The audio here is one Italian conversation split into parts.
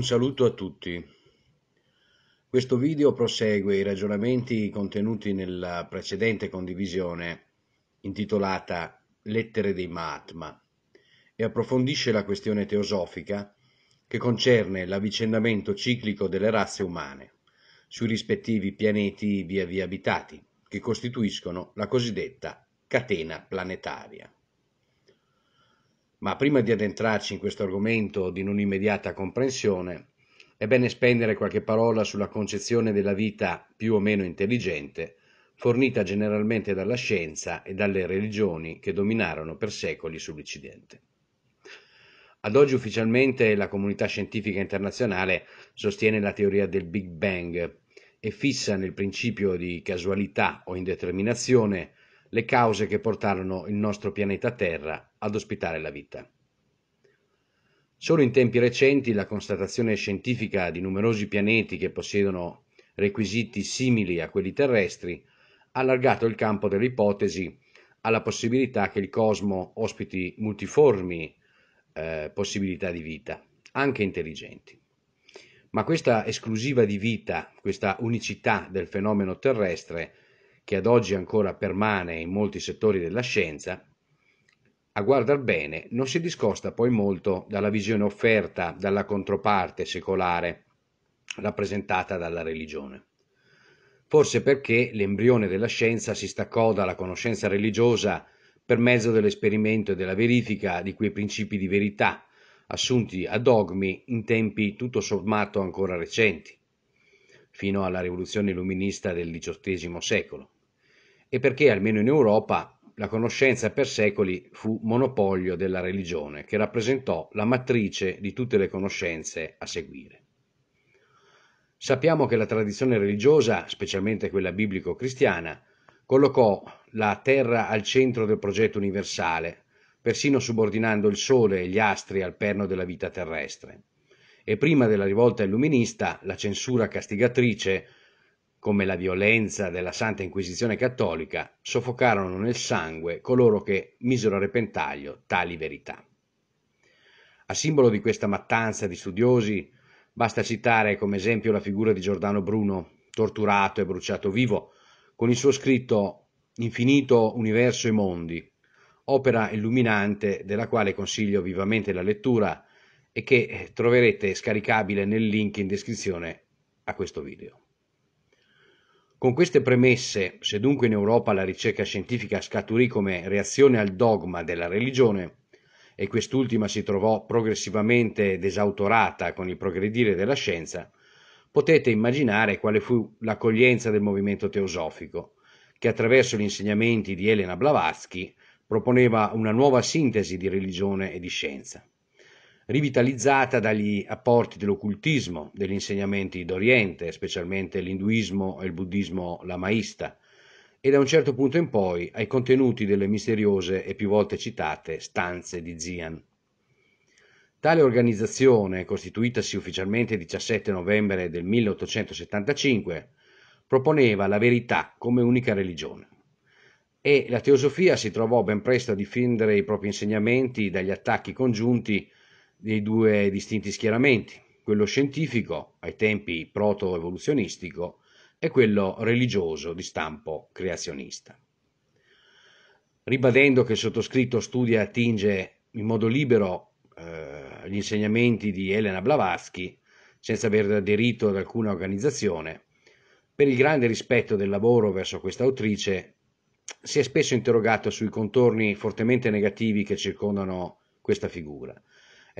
Un saluto a tutti. Questo video prosegue i ragionamenti contenuti nella precedente condivisione intitolata Lettere dei Mahatma e approfondisce la questione teosofica che concerne l'avvicendamento ciclico delle razze umane sui rispettivi pianeti via via abitati, che costituiscono la cosiddetta catena planetaria. Ma prima di addentrarci in questo argomento di non immediata comprensione, è bene spendere qualche parola sulla concezione della vita più o meno intelligente, fornita generalmente dalla scienza e dalle religioni che dominarono per secoli sull'Occidente. Ad oggi ufficialmente la comunità scientifica internazionale sostiene la teoria del Big Bang e fissa nel principio di casualità o indeterminazione le cause che portarono il nostro pianeta Terra ad ospitare la vita. Solo in tempi recenti la constatazione scientifica di numerosi pianeti che possiedono requisiti simili a quelli terrestri ha allargato il campo delle ipotesi alla possibilità che il cosmo ospiti multiformi eh, possibilità di vita, anche intelligenti. Ma questa esclusiva di vita, questa unicità del fenomeno terrestre, che ad oggi ancora permane in molti settori della scienza, a guardar bene non si discosta poi molto dalla visione offerta dalla controparte secolare rappresentata dalla religione. Forse perché l'embrione della scienza si staccò dalla conoscenza religiosa per mezzo dell'esperimento e della verifica di quei principi di verità assunti a dogmi in tempi tutto sommato ancora recenti, fino alla rivoluzione illuminista del XVIII secolo, e perché almeno in Europa la conoscenza per secoli fu monopolio della religione, che rappresentò la matrice di tutte le conoscenze a seguire. Sappiamo che la tradizione religiosa, specialmente quella biblico-cristiana, collocò la terra al centro del progetto universale, persino subordinando il sole e gli astri al perno della vita terrestre. E prima della rivolta illuminista, la censura castigatrice come la violenza della Santa Inquisizione cattolica, soffocarono nel sangue coloro che misero a repentaglio tali verità. A simbolo di questa mattanza di studiosi basta citare come esempio la figura di Giordano Bruno, torturato e bruciato vivo, con il suo scritto Infinito Universo e Mondi, opera illuminante della quale consiglio vivamente la lettura e che troverete scaricabile nel link in descrizione a questo video. Con queste premesse, se dunque in Europa la ricerca scientifica scaturì come reazione al dogma della religione, e quest'ultima si trovò progressivamente desautorata con il progredire della scienza, potete immaginare quale fu l'accoglienza del movimento teosofico, che attraverso gli insegnamenti di Elena Blavatsky proponeva una nuova sintesi di religione e di scienza rivitalizzata dagli apporti dell'occultismo, degli insegnamenti d'Oriente, specialmente l'induismo e il buddismo lamaista, e da un certo punto in poi ai contenuti delle misteriose e più volte citate stanze di Zian. Tale organizzazione, costituitasi ufficialmente il 17 novembre del 1875, proponeva la verità come unica religione e la teosofia si trovò ben presto a difendere i propri insegnamenti dagli attacchi congiunti dei due distinti schieramenti, quello scientifico, ai tempi proto-evoluzionistico, e quello religioso di stampo creazionista. Ribadendo che il sottoscritto studia e attinge in modo libero eh, gli insegnamenti di Elena Blavatsky, senza aver aderito ad alcuna organizzazione, per il grande rispetto del lavoro verso questa autrice, si è spesso interrogato sui contorni fortemente negativi che circondano questa figura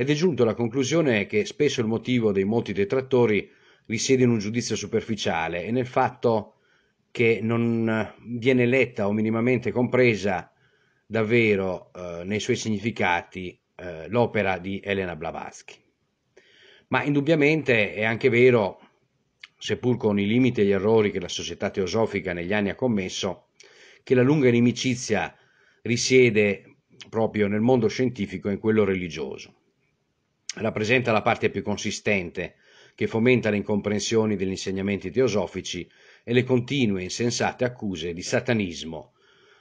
ed è giunto alla conclusione che spesso il motivo dei molti detrattori risiede in un giudizio superficiale e nel fatto che non eh, viene letta o minimamente compresa davvero eh, nei suoi significati eh, l'opera di Elena Blavatsky. Ma indubbiamente è anche vero, seppur con i limiti e gli errori che la società teosofica negli anni ha commesso, che la lunga inimicizia risiede proprio nel mondo scientifico e in quello religioso rappresenta la parte più consistente, che fomenta le incomprensioni degli insegnamenti teosofici e le continue insensate accuse di satanismo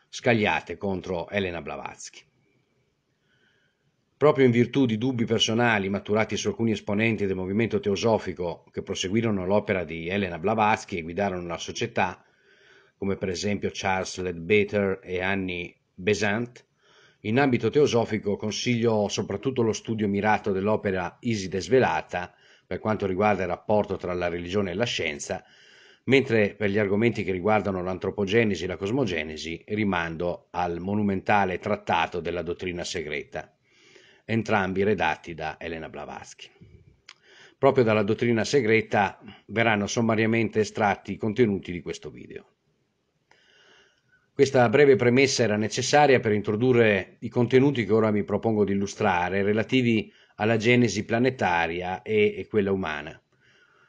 scagliate contro Elena Blavatsky. Proprio in virtù di dubbi personali maturati su alcuni esponenti del movimento teosofico che proseguirono l'opera di Elena Blavatsky e guidarono la società, come per esempio Charles Ledbetter e Annie Besant, in ambito teosofico consiglio soprattutto lo studio mirato dell'opera Iside Svelata, per quanto riguarda il rapporto tra la religione e la scienza, mentre per gli argomenti che riguardano l'antropogenesi e la cosmogenesi rimando al monumentale trattato della dottrina segreta, entrambi redatti da Elena Blavatsky. Proprio dalla dottrina segreta verranno sommariamente estratti i contenuti di questo video. Questa breve premessa era necessaria per introdurre i contenuti che ora mi propongo di illustrare, relativi alla genesi planetaria e, e quella umana,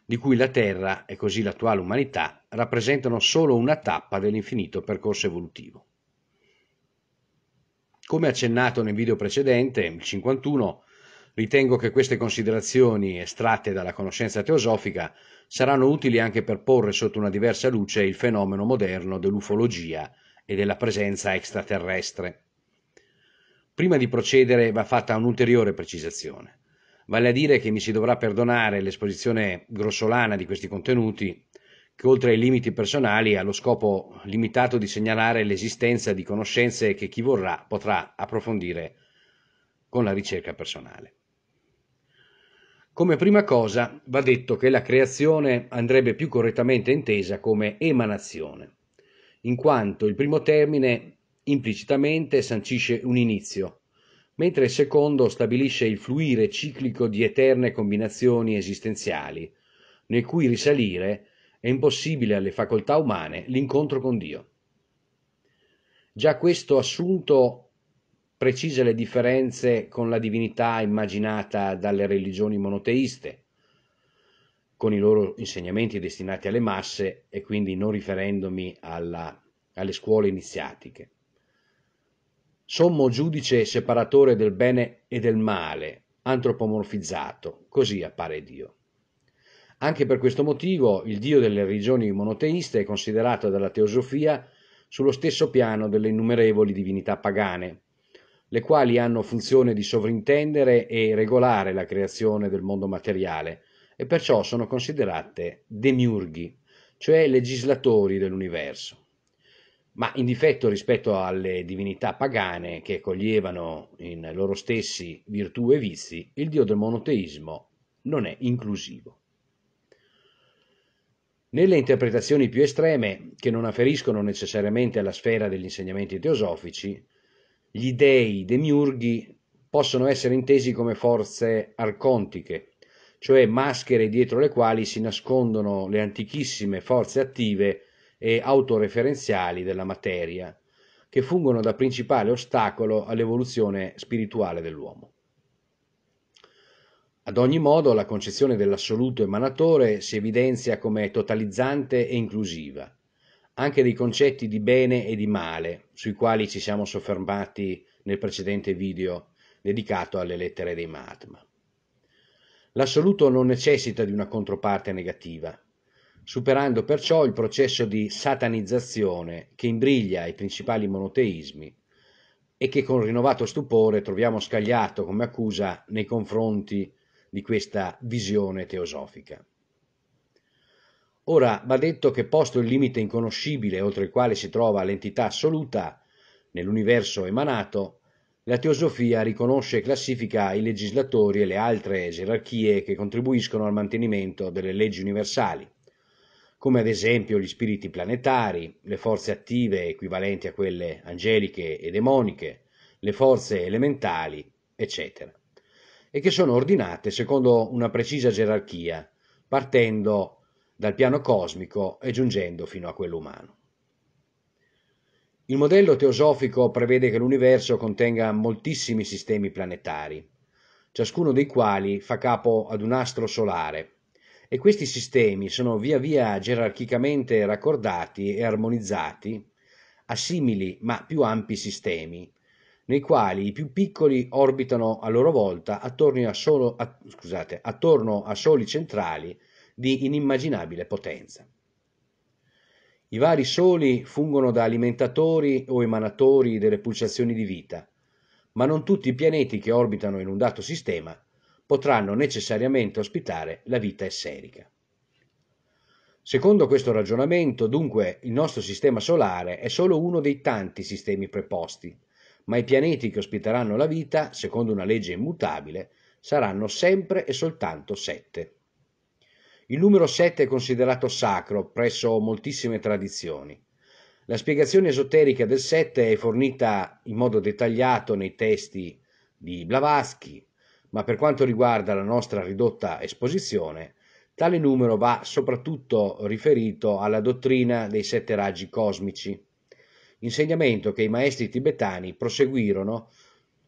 di cui la Terra e così l'attuale umanità rappresentano solo una tappa dell'infinito percorso evolutivo. Come accennato nel video precedente, il 51, ritengo che queste considerazioni estratte dalla conoscenza teosofica saranno utili anche per porre sotto una diversa luce il fenomeno moderno dell'ufologia e della presenza extraterrestre. Prima di procedere va fatta un'ulteriore precisazione. Vale a dire che mi si dovrà perdonare l'esposizione grossolana di questi contenuti, che oltre ai limiti personali ha lo scopo limitato di segnalare l'esistenza di conoscenze che chi vorrà potrà approfondire con la ricerca personale. Come prima cosa va detto che la creazione andrebbe più correttamente intesa come emanazione, in quanto il primo termine implicitamente sancisce un inizio, mentre il secondo stabilisce il fluire ciclico di eterne combinazioni esistenziali, nel cui risalire è impossibile alle facoltà umane l'incontro con Dio. Già questo assunto precisa le differenze con la divinità immaginata dalle religioni monoteiste, con i loro insegnamenti destinati alle masse e quindi non riferendomi alla, alle scuole iniziatiche. Sommo giudice separatore del bene e del male, antropomorfizzato, così appare Dio. Anche per questo motivo il Dio delle religioni monoteiste è considerato dalla teosofia sullo stesso piano delle innumerevoli divinità pagane, le quali hanno funzione di sovrintendere e regolare la creazione del mondo materiale, e perciò sono considerate demiurghi, cioè legislatori dell'universo. Ma in difetto rispetto alle divinità pagane che coglievano in loro stessi virtù e vizi, il dio del monoteismo non è inclusivo. Nelle interpretazioni più estreme, che non afferiscono necessariamente alla sfera degli insegnamenti teosofici, gli dei demiurghi possono essere intesi come forze arcontiche, cioè maschere dietro le quali si nascondono le antichissime forze attive e autoreferenziali della materia, che fungono da principale ostacolo all'evoluzione spirituale dell'uomo. Ad ogni modo, la concezione dell'assoluto emanatore si evidenzia come totalizzante e inclusiva, anche dei concetti di bene e di male, sui quali ci siamo soffermati nel precedente video dedicato alle lettere dei Mahatma l'assoluto non necessita di una controparte negativa, superando perciò il processo di satanizzazione che imbriglia i principali monoteismi e che con rinnovato stupore troviamo scagliato come accusa nei confronti di questa visione teosofica. Ora va detto che posto il limite inconoscibile oltre il quale si trova l'entità assoluta nell'universo emanato, la teosofia riconosce e classifica i legislatori e le altre gerarchie che contribuiscono al mantenimento delle leggi universali, come ad esempio gli spiriti planetari, le forze attive equivalenti a quelle angeliche e demoniche, le forze elementali, eccetera, e che sono ordinate secondo una precisa gerarchia, partendo dal piano cosmico e giungendo fino a quello umano. Il modello teosofico prevede che l'universo contenga moltissimi sistemi planetari, ciascuno dei quali fa capo ad un astro solare, e questi sistemi sono via via gerarchicamente raccordati e armonizzati a simili ma più ampi sistemi, nei quali i più piccoli orbitano a loro volta attorno a, solo, a, scusate, attorno a soli centrali di inimmaginabile potenza. I vari soli fungono da alimentatori o emanatori delle pulsazioni di vita, ma non tutti i pianeti che orbitano in un dato sistema potranno necessariamente ospitare la vita esserica. Secondo questo ragionamento, dunque, il nostro sistema solare è solo uno dei tanti sistemi preposti, ma i pianeti che ospiteranno la vita, secondo una legge immutabile, saranno sempre e soltanto sette. Il numero 7 è considerato sacro presso moltissime tradizioni. La spiegazione esoterica del 7 è fornita in modo dettagliato nei testi di Blavatsky, ma per quanto riguarda la nostra ridotta esposizione, tale numero va soprattutto riferito alla dottrina dei sette raggi cosmici, insegnamento che i maestri tibetani proseguirono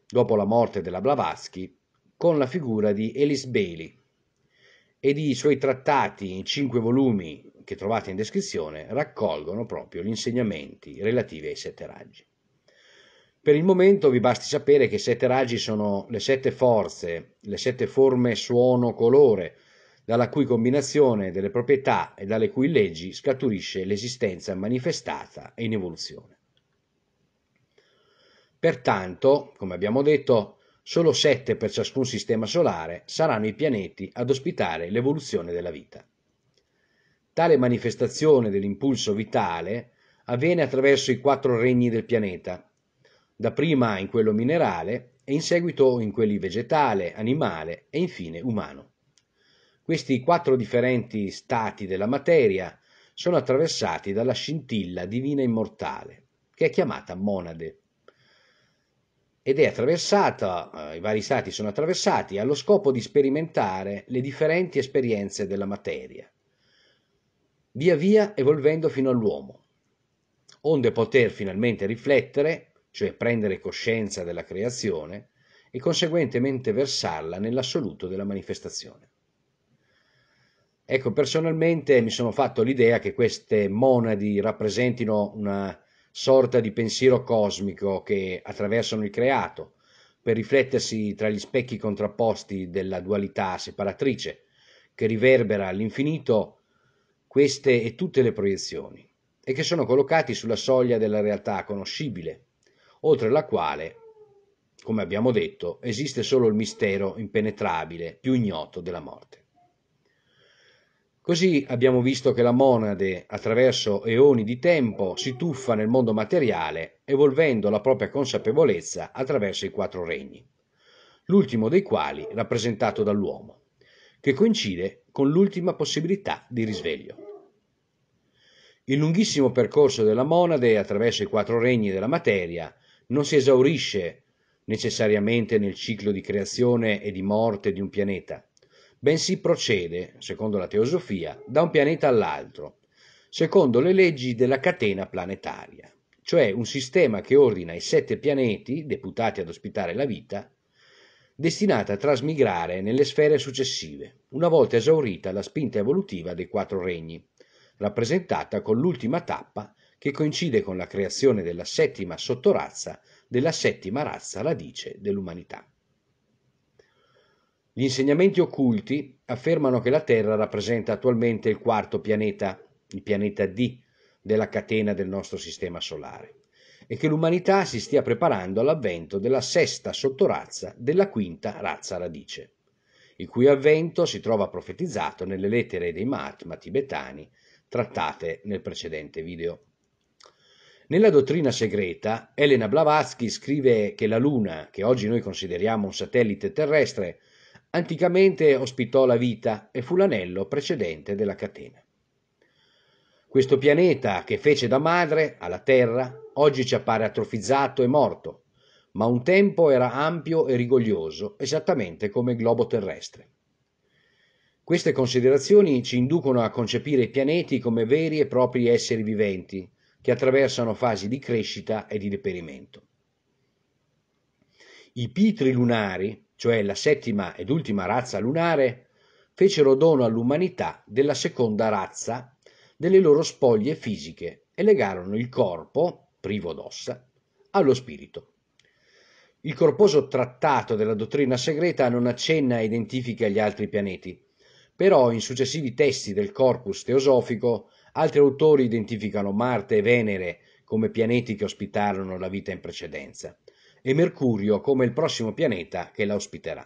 dopo la morte della Blavatsky con la figura di Elis Bailey, ed i suoi trattati in cinque volumi che trovate in descrizione raccolgono proprio gli insegnamenti relativi ai sette raggi. Per il momento vi basti sapere che i sette raggi sono le sette forze, le sette forme suono colore, dalla cui combinazione delle proprietà e dalle cui leggi scaturisce l'esistenza manifestata e in evoluzione. Pertanto, come abbiamo detto, Solo sette per ciascun sistema solare saranno i pianeti ad ospitare l'evoluzione della vita. Tale manifestazione dell'impulso vitale avviene attraverso i quattro regni del pianeta, dapprima in quello minerale e in seguito in quelli vegetale, animale e infine umano. Questi quattro differenti stati della materia sono attraversati dalla scintilla divina immortale, che è chiamata monade ed è attraversata, eh, i vari stati sono attraversati, allo scopo di sperimentare le differenti esperienze della materia, via via evolvendo fino all'uomo, onde poter finalmente riflettere, cioè prendere coscienza della creazione, e conseguentemente versarla nell'assoluto della manifestazione. Ecco, personalmente mi sono fatto l'idea che queste monadi rappresentino una sorta di pensiero cosmico che attraversano il creato, per riflettersi tra gli specchi contrapposti della dualità separatrice, che riverbera all'infinito queste e tutte le proiezioni, e che sono collocati sulla soglia della realtà conoscibile, oltre la quale, come abbiamo detto, esiste solo il mistero impenetrabile, più ignoto della morte. Così abbiamo visto che la monade, attraverso eoni di tempo, si tuffa nel mondo materiale, evolvendo la propria consapevolezza attraverso i quattro regni, l'ultimo dei quali rappresentato dall'uomo, che coincide con l'ultima possibilità di risveglio. Il lunghissimo percorso della monade attraverso i quattro regni della materia non si esaurisce necessariamente nel ciclo di creazione e di morte di un pianeta, bensì procede, secondo la teosofia, da un pianeta all'altro, secondo le leggi della catena planetaria, cioè un sistema che ordina i sette pianeti deputati ad ospitare la vita, destinata a trasmigrare nelle sfere successive, una volta esaurita la spinta evolutiva dei quattro regni, rappresentata con l'ultima tappa che coincide con la creazione della settima sottorazza della settima razza radice dell'umanità. Gli insegnamenti occulti affermano che la Terra rappresenta attualmente il quarto pianeta, il pianeta D, della catena del nostro sistema solare e che l'umanità si stia preparando all'avvento della sesta sottorazza della quinta razza radice, il cui avvento si trova profetizzato nelle lettere dei Mahatma tibetani trattate nel precedente video. Nella dottrina segreta, Elena Blavatsky scrive che la Luna, che oggi noi consideriamo un satellite terrestre, Anticamente ospitò la vita e fu l'anello precedente della catena. Questo pianeta che fece da madre alla Terra oggi ci appare atrofizzato e morto, ma un tempo era ampio e rigoglioso, esattamente come il globo terrestre. Queste considerazioni ci inducono a concepire i pianeti come veri e propri esseri viventi, che attraversano fasi di crescita e di deperimento. I pitri lunari, cioè la settima ed ultima razza lunare, fecero dono all'umanità della seconda razza delle loro spoglie fisiche e legarono il corpo, privo d'ossa, allo spirito. Il corposo trattato della dottrina segreta non accenna e identifica gli altri pianeti, però in successivi testi del corpus teosofico altri autori identificano Marte e Venere come pianeti che ospitarono la vita in precedenza e Mercurio come il prossimo pianeta che la ospiterà.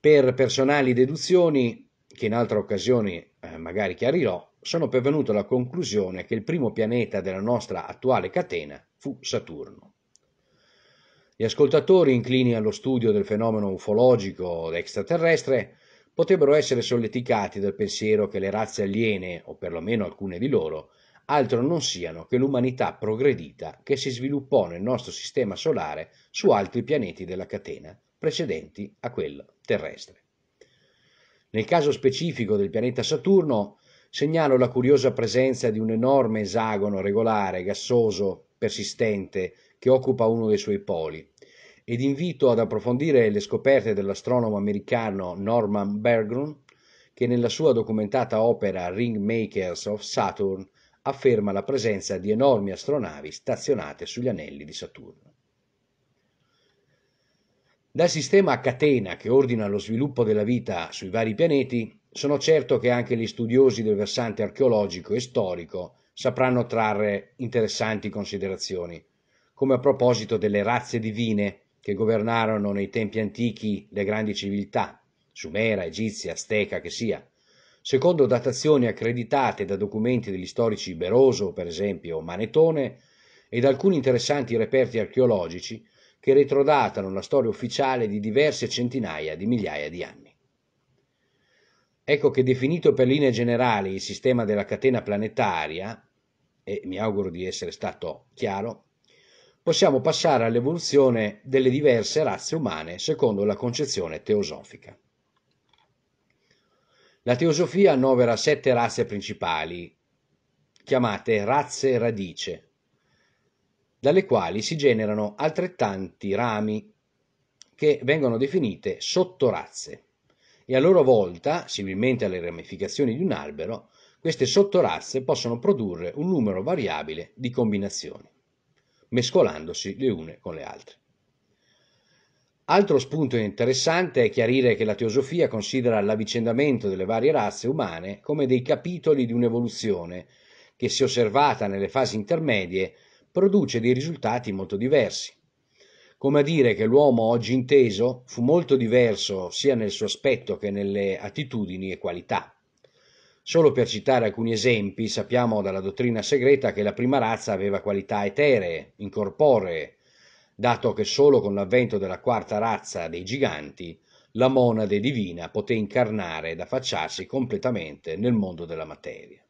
Per personali deduzioni, che in altre occasioni eh, magari chiarirò, sono pervenuto alla conclusione che il primo pianeta della nostra attuale catena fu Saturno. Gli ascoltatori inclini allo studio del fenomeno ufologico extraterrestre potrebbero essere solleticati dal pensiero che le razze aliene, o perlomeno alcune di loro, altro non siano che l'umanità progredita che si sviluppò nel nostro sistema solare su altri pianeti della catena precedenti a quello terrestre. Nel caso specifico del pianeta Saturno segnalo la curiosa presenza di un enorme esagono regolare, gassoso, persistente, che occupa uno dei suoi poli, ed invito ad approfondire le scoperte dell'astronomo americano Norman Berggren che nella sua documentata opera Ring Makers of Saturn afferma la presenza di enormi astronavi stazionate sugli anelli di Saturno. Dal sistema a catena che ordina lo sviluppo della vita sui vari pianeti, sono certo che anche gli studiosi del versante archeologico e storico sapranno trarre interessanti considerazioni, come a proposito delle razze divine che governarono nei tempi antichi le grandi civiltà, sumera, egizia, azteca che sia, Secondo datazioni accreditate da documenti degli storici Beroso, per esempio, Manetone, ed alcuni interessanti reperti archeologici che retrodatano la storia ufficiale di diverse centinaia di migliaia di anni. Ecco che definito per linee generali il sistema della catena planetaria, e mi auguro di essere stato chiaro, possiamo passare all'evoluzione delle diverse razze umane secondo la concezione teosofica. La teosofia annovera sette razze principali, chiamate razze radice, dalle quali si generano altrettanti rami che vengono definite sottorazze e a loro volta, similmente alle ramificazioni di un albero, queste sottorazze possono produrre un numero variabile di combinazioni, mescolandosi le une con le altre. Altro spunto interessante è chiarire che la teosofia considera l'avvicendamento delle varie razze umane come dei capitoli di un'evoluzione che, se osservata nelle fasi intermedie, produce dei risultati molto diversi. Come a dire che l'uomo oggi inteso fu molto diverso sia nel suo aspetto che nelle attitudini e qualità. Solo per citare alcuni esempi, sappiamo dalla dottrina segreta che la prima razza aveva qualità eteree, incorporee, dato che solo con l'avvento della quarta razza dei giganti la monade divina poté incarnare ed affacciarsi completamente nel mondo della materia.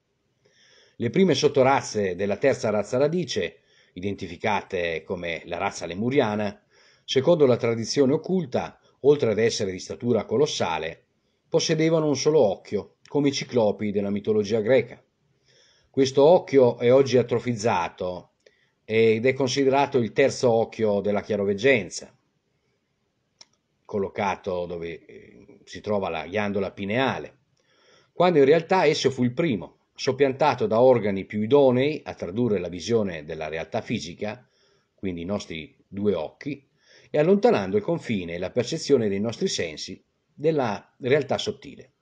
Le prime sottorazze della terza razza radice, identificate come la razza lemuriana, secondo la tradizione occulta, oltre ad essere di statura colossale, possedevano un solo occhio, come i ciclopi della mitologia greca. Questo occhio è oggi atrofizzato ed è considerato il terzo occhio della chiaroveggenza, collocato dove eh, si trova la ghiandola pineale, quando in realtà esso fu il primo, soppiantato da organi più idonei a tradurre la visione della realtà fisica, quindi i nostri due occhi, e allontanando il confine e la percezione dei nostri sensi della realtà sottile.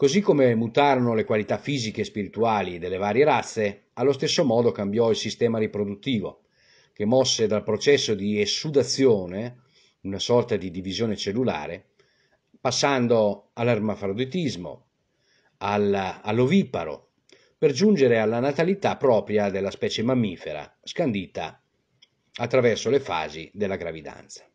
Così come mutarono le qualità fisiche e spirituali delle varie razze, allo stesso modo cambiò il sistema riproduttivo, che mosse dal processo di essudazione, una sorta di divisione cellulare, passando all'ermafroditismo, all'oviparo, per giungere alla natalità propria della specie mammifera, scandita attraverso le fasi della gravidanza.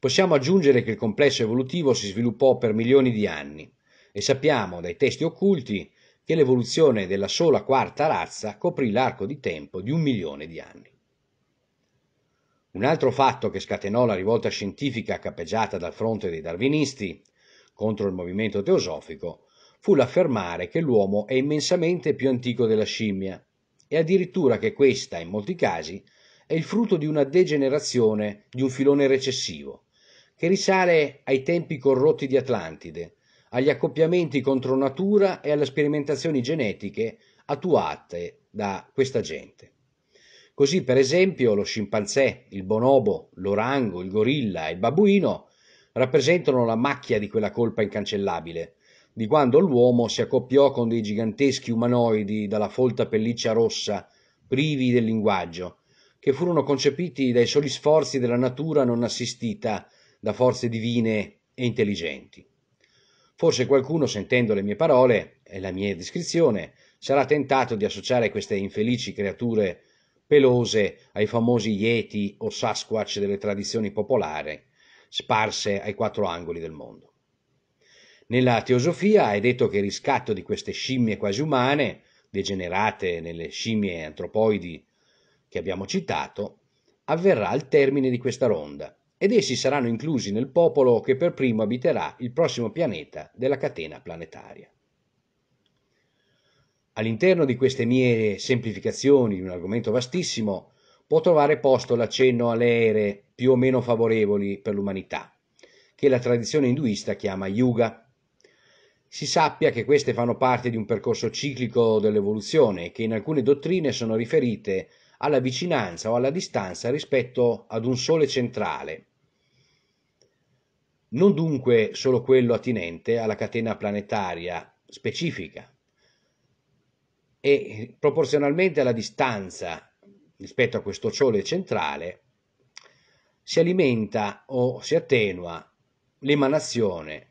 Possiamo aggiungere che il complesso evolutivo si sviluppò per milioni di anni e sappiamo dai testi occulti che l'evoluzione della sola quarta razza coprì l'arco di tempo di un milione di anni. Un altro fatto che scatenò la rivolta scientifica capeggiata dal fronte dei darwinisti contro il movimento teosofico fu l'affermare che l'uomo è immensamente più antico della scimmia e addirittura che questa, in molti casi, è il frutto di una degenerazione di un filone recessivo, che risale ai tempi corrotti di Atlantide, agli accoppiamenti contro natura e alle sperimentazioni genetiche attuate da questa gente. Così, per esempio, lo scimpanzé, il bonobo, l'orango, il gorilla e il babuino rappresentano la macchia di quella colpa incancellabile, di quando l'uomo si accoppiò con dei giganteschi umanoidi dalla folta pelliccia rossa, privi del linguaggio, che furono concepiti dai soli sforzi della natura non assistita da forze divine e intelligenti. Forse qualcuno, sentendo le mie parole e la mia descrizione, sarà tentato di associare queste infelici creature pelose ai famosi Yeti o Sasquatch delle tradizioni popolari, sparse ai quattro angoli del mondo. Nella teosofia è detto che il riscatto di queste scimmie quasi umane, degenerate nelle scimmie antropoidi che abbiamo citato, avverrà al termine di questa ronda, ed essi saranno inclusi nel popolo che per primo abiterà il prossimo pianeta della catena planetaria. All'interno di queste mie semplificazioni di un argomento vastissimo può trovare posto l'accenno alle ere più o meno favorevoli per l'umanità, che la tradizione induista chiama yuga. Si sappia che queste fanno parte di un percorso ciclico dell'evoluzione che in alcune dottrine sono riferite alla vicinanza o alla distanza rispetto ad un sole centrale non dunque solo quello attinente alla catena planetaria specifica e proporzionalmente alla distanza rispetto a questo Sole centrale si alimenta o si attenua l'emanazione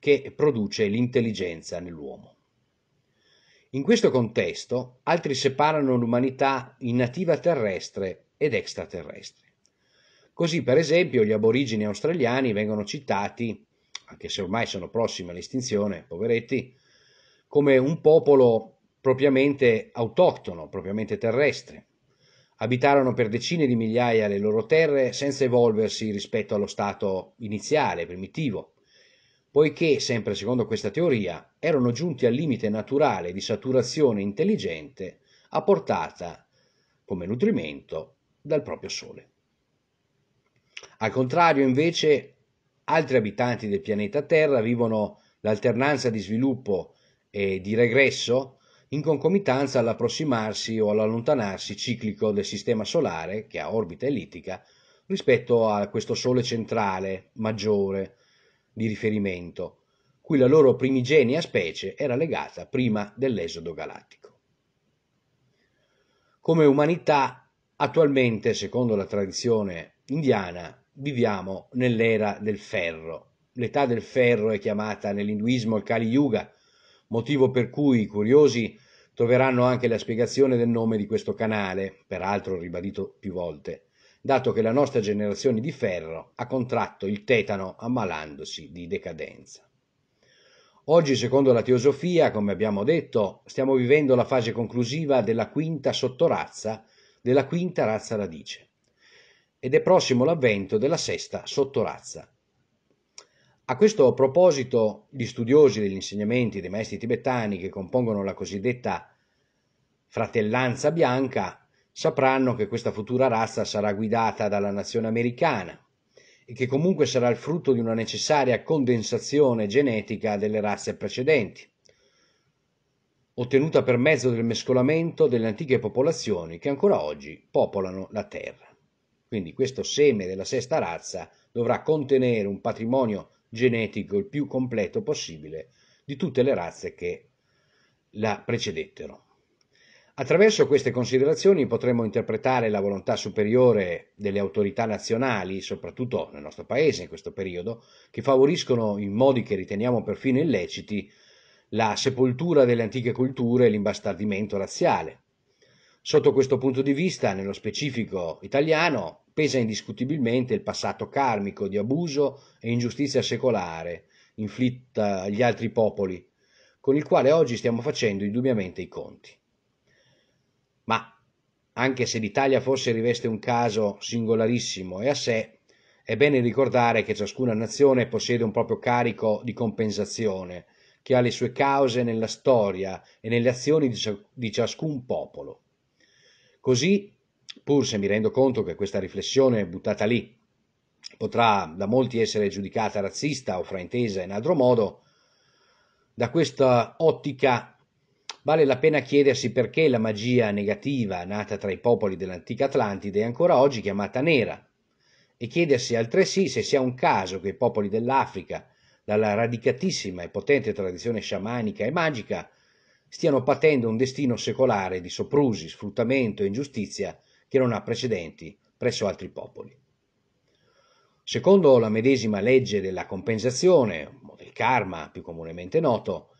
che produce l'intelligenza nell'uomo. In questo contesto altri separano l'umanità in nativa terrestre ed extraterrestre. Così per esempio gli aborigeni australiani vengono citati, anche se ormai sono prossimi all'estinzione, poveretti, come un popolo propriamente autoctono, propriamente terrestre. Abitarono per decine di migliaia le loro terre senza evolversi rispetto allo stato iniziale, primitivo, poiché, sempre secondo questa teoria, erano giunti al limite naturale di saturazione intelligente apportata come nutrimento dal proprio sole. Al contrario, invece, altri abitanti del pianeta Terra vivono l'alternanza di sviluppo e di regresso in concomitanza all'approssimarsi o all'allontanarsi ciclico del Sistema Solare, che ha orbita ellittica, rispetto a questo Sole centrale maggiore di riferimento, cui la loro primigenia specie era legata prima dell'esodo galattico. Come umanità, attualmente, secondo la tradizione indiana viviamo nell'era del ferro. L'età del ferro è chiamata nell'induismo il Kali Yuga, motivo per cui i curiosi troveranno anche la spiegazione del nome di questo canale, peraltro ribadito più volte, dato che la nostra generazione di ferro ha contratto il tetano ammalandosi di decadenza. Oggi, secondo la teosofia, come abbiamo detto, stiamo vivendo la fase conclusiva della quinta sottorazza della quinta razza radice ed è prossimo l'avvento della sesta sottorazza. A questo proposito, gli studiosi degli insegnamenti dei maestri tibetani che compongono la cosiddetta fratellanza bianca sapranno che questa futura razza sarà guidata dalla nazione americana e che comunque sarà il frutto di una necessaria condensazione genetica delle razze precedenti, ottenuta per mezzo del mescolamento delle antiche popolazioni che ancora oggi popolano la Terra. Quindi questo seme della sesta razza dovrà contenere un patrimonio genetico il più completo possibile di tutte le razze che la precedettero. Attraverso queste considerazioni potremmo interpretare la volontà superiore delle autorità nazionali, soprattutto nel nostro paese in questo periodo, che favoriscono in modi che riteniamo perfino illeciti la sepoltura delle antiche culture e l'imbastardimento razziale. Sotto questo punto di vista, nello specifico italiano, pesa indiscutibilmente il passato karmico di abuso e ingiustizia secolare inflitta agli altri popoli, con il quale oggi stiamo facendo indubbiamente i conti. Ma anche se l'Italia forse riveste un caso singolarissimo e a sé, è bene ricordare che ciascuna nazione possiede un proprio carico di compensazione, che ha le sue cause nella storia e nelle azioni di ciascun popolo. Così, pur se mi rendo conto che questa riflessione buttata lì potrà da molti essere giudicata razzista o fraintesa in altro modo, da questa ottica vale la pena chiedersi perché la magia negativa nata tra i popoli dell'antica Atlantide è ancora oggi chiamata nera e chiedersi altresì se sia un caso che i popoli dell'Africa, dalla radicatissima e potente tradizione sciamanica e magica, stiano patendo un destino secolare di soprusi, sfruttamento e ingiustizia che non ha precedenti presso altri popoli. Secondo la medesima legge della compensazione, o del karma più comunemente noto,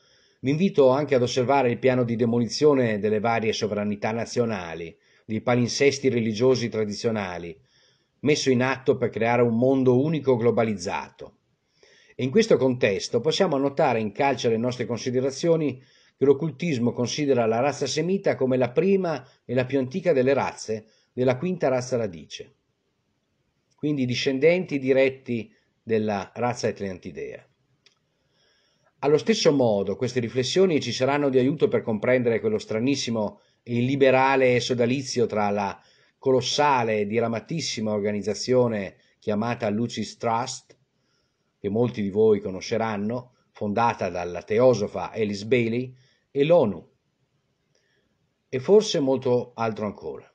vi invito anche ad osservare il piano di demolizione delle varie sovranità nazionali, dei palinsesti religiosi tradizionali, messo in atto per creare un mondo unico globalizzato. E in questo contesto possiamo annotare in incalzare le nostre considerazioni che l'occultismo considera la razza semita come la prima e la più antica delle razze, della quinta razza radice, quindi discendenti diretti della razza atlantidea. Allo stesso modo, queste riflessioni ci saranno di aiuto per comprendere quello stranissimo e illiberale sodalizio tra la colossale e diramatissima organizzazione chiamata Lucis Trust, che molti di voi conosceranno, fondata dalla teosofa Alice Bailey, e l'ONU e forse molto altro ancora,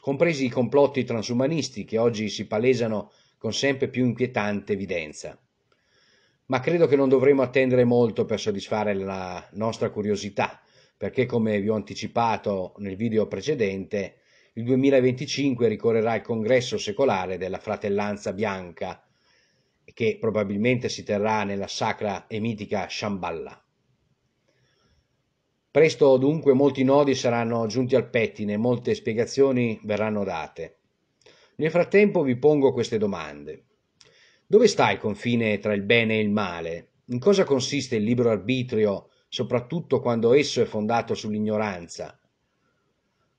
compresi i complotti transumanisti che oggi si palesano con sempre più inquietante evidenza. Ma credo che non dovremo attendere molto per soddisfare la nostra curiosità, perché come vi ho anticipato nel video precedente, il 2025 ricorrerà il congresso secolare della Fratellanza Bianca, che probabilmente si terrà nella sacra e mitica Shambhala. Presto dunque molti nodi saranno giunti al pettine, molte spiegazioni verranno date. Nel frattempo vi pongo queste domande. Dove sta il confine tra il bene e il male? In cosa consiste il libero arbitrio, soprattutto quando esso è fondato sull'ignoranza?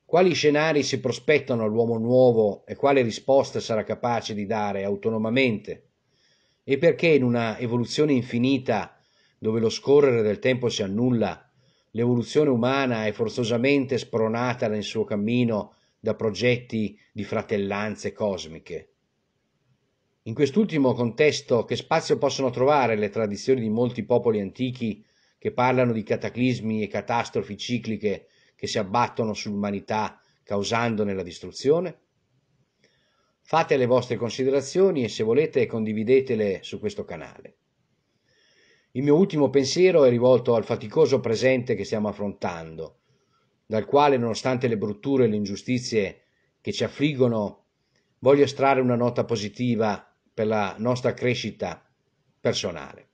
Quali scenari si prospettano all'uomo nuovo e quale risposta sarà capace di dare autonomamente? E perché in una evoluzione infinita, dove lo scorrere del tempo si annulla, l'evoluzione umana è forzosamente spronata nel suo cammino da progetti di fratellanze cosmiche. In quest'ultimo contesto che spazio possono trovare le tradizioni di molti popoli antichi che parlano di cataclismi e catastrofi cicliche che si abbattono sull'umanità causandone la distruzione? Fate le vostre considerazioni e se volete condividetele su questo canale. Il mio ultimo pensiero è rivolto al faticoso presente che stiamo affrontando, dal quale, nonostante le brutture e le ingiustizie che ci affliggono, voglio estrarre una nota positiva per la nostra crescita personale.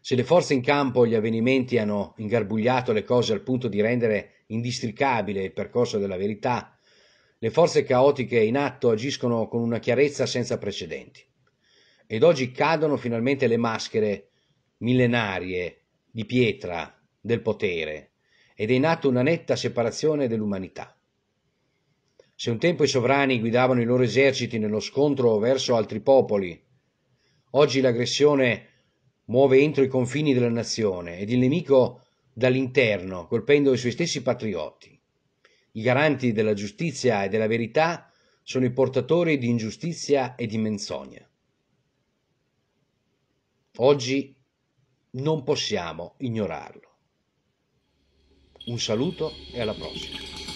Se le forze in campo e gli avvenimenti hanno ingarbugliato le cose al punto di rendere indistricabile il percorso della verità, le forze caotiche in atto agiscono con una chiarezza senza precedenti. Ed oggi cadono finalmente le maschere millenarie di pietra del potere ed è nata una netta separazione dell'umanità. Se un tempo i sovrani guidavano i loro eserciti nello scontro verso altri popoli, oggi l'aggressione muove entro i confini della nazione ed il nemico dall'interno, colpendo i suoi stessi patrioti. I garanti della giustizia e della verità sono i portatori di ingiustizia e di menzogna. Oggi non possiamo ignorarlo. Un saluto e alla prossima.